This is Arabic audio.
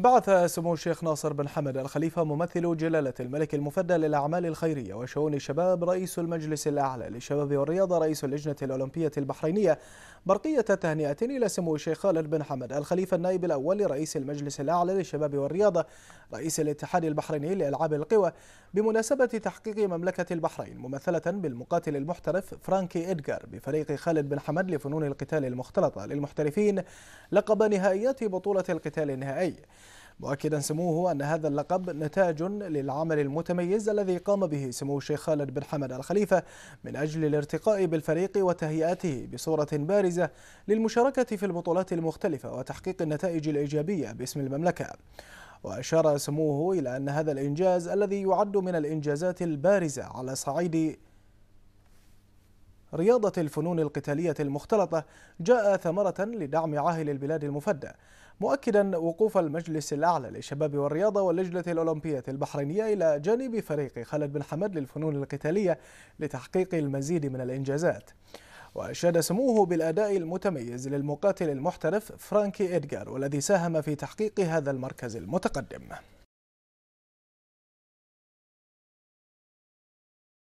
بعث سمو الشيخ ناصر بن حمد الخليفة ممثل جلالة الملك المفدى للأعمال الخيرية وشؤون الشباب رئيس المجلس الأعلى للشباب والرياضة رئيس اللجنة الأولمبية البحرينية برقية تهنئة إلى سمو الشيخ خالد بن حمد الخليفة النائب الأول لرئيس المجلس الأعلى للشباب والرياضة رئيس الاتحاد البحريني لألعاب القوى بمناسبة تحقيق مملكة البحرين ممثلة بالمقاتل المحترف فرانكي إدغار بفريق خالد بن حمد لفنون القتال المختلطة للمحترفين لقب نهائيات بطولة القتال النهائي مؤكدا سموه أن هذا اللقب نتاج للعمل المتميز الذي قام به سمو الشيخ خالد بن حمد الخليفة من أجل الارتقاء بالفريق وتهيئته بصورة بارزة للمشاركة في البطولات المختلفة وتحقيق النتائج الإيجابية باسم المملكة وأشار سموه إلى أن هذا الإنجاز الذي يعد من الإنجازات البارزة على صعيد رياضة الفنون القتالية المختلطة جاء ثمرة لدعم عاهل البلاد المفدى مؤكدا وقوف المجلس الأعلى للشباب والرياضة واللجنة الأولمبية البحرينية إلى جانب فريق خالد بن حمد للفنون القتالية لتحقيق المزيد من الإنجازات وأشاد سموه بالأداء المتميز للمقاتل المحترف فرانكي إدغار والذي ساهم في تحقيق هذا المركز المتقدم